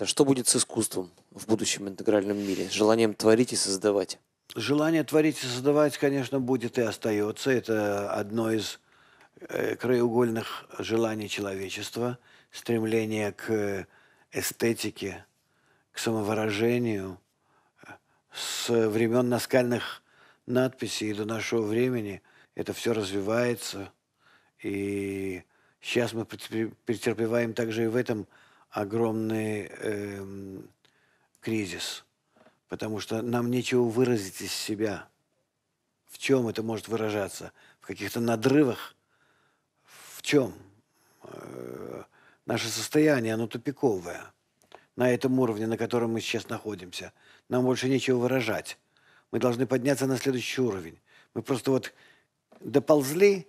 Да что будет с искусством в будущем интегральном мире, с желанием творить и создавать? Желание творить и создавать, конечно, будет и остается. Это одно из э, краеугольных желаний человечества, стремление к эстетике, к самовыражению. С времен наскальных надписей до нашего времени это все развивается. И сейчас мы претерпеваем также и в этом огромный э, кризис, потому что нам нечего выразить из себя. В чем это может выражаться? В каких-то надрывах? В чем? Э, наше состояние, оно тупиковое. На этом уровне, на котором мы сейчас находимся. Нам больше нечего выражать. Мы должны подняться на следующий уровень. Мы просто вот доползли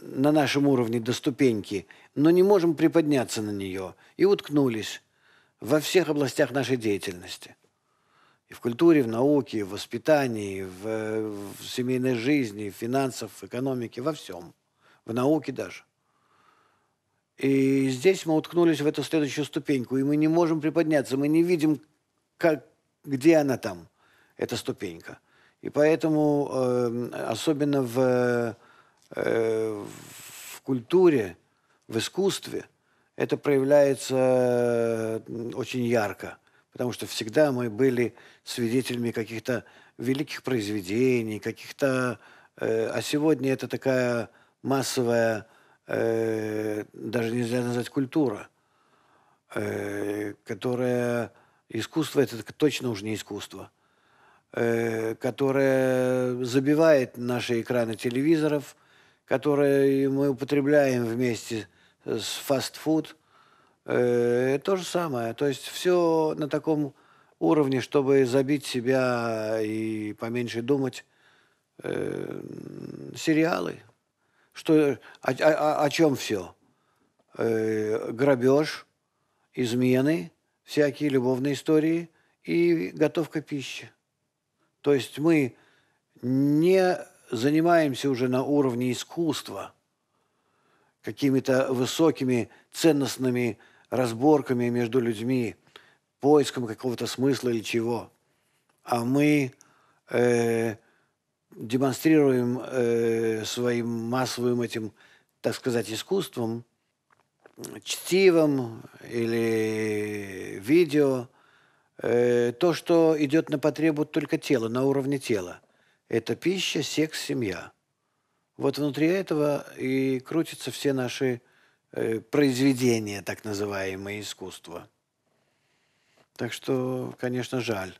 на нашем уровне до ступеньки, но не можем приподняться на нее, и уткнулись во всех областях нашей деятельности. И в культуре, в науке, в воспитании, в, в семейной жизни, в финансах, в экономике, во всем. В науке даже. И здесь мы уткнулись в эту следующую ступеньку, и мы не можем приподняться, мы не видим, как, где она там, эта ступенька. И поэтому, э, особенно в Э, в культуре, в искусстве это проявляется очень ярко, потому что всегда мы были свидетелями каких-то великих произведений, каких-то... Э, а сегодня это такая массовая, э, даже нельзя назвать культура, которая... Искусство – это точно уже не искусство – которое забивает наши экраны телевизоров – которые мы употребляем вместе с фастфуд, э, то же самое. То есть все на таком уровне, чтобы забить себя и поменьше думать. Э, сериалы. Что, о, о, о чем все? Э, грабеж, измены, всякие любовные истории и готовка пищи. То есть мы не занимаемся уже на уровне искусства какими-то высокими ценностными разборками между людьми, поиском какого-то смысла или чего. А мы э, демонстрируем э, своим массовым этим, так сказать, искусством, чтивом или видео, э, то, что идет на потребу только тела, на уровне тела – это пища, секс, семья. Вот внутри этого и крутятся все наши э, произведения, так называемые искусства. Так что, конечно, жаль.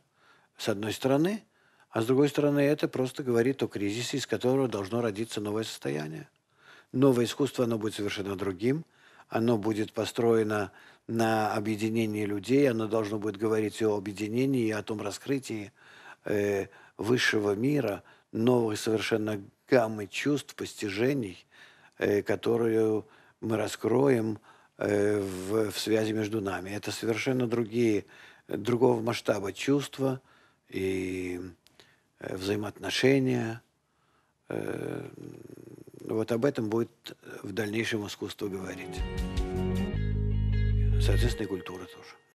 С одной стороны, а с другой стороны, это просто говорит о кризисе, из которого должно родиться новое состояние. Новое искусство, оно будет совершенно другим, оно будет построено на объединении людей, оно должно будет говорить о объединении, и о том раскрытии, э, высшего мира, новой совершенно гаммы чувств, постижений, э, которую мы раскроем э, в, в связи между нами. Это совершенно другие, другого масштаба чувства и э, взаимоотношения. Вот об этом будет в дальнейшем искусство говорить. Соответственно, и культура тоже.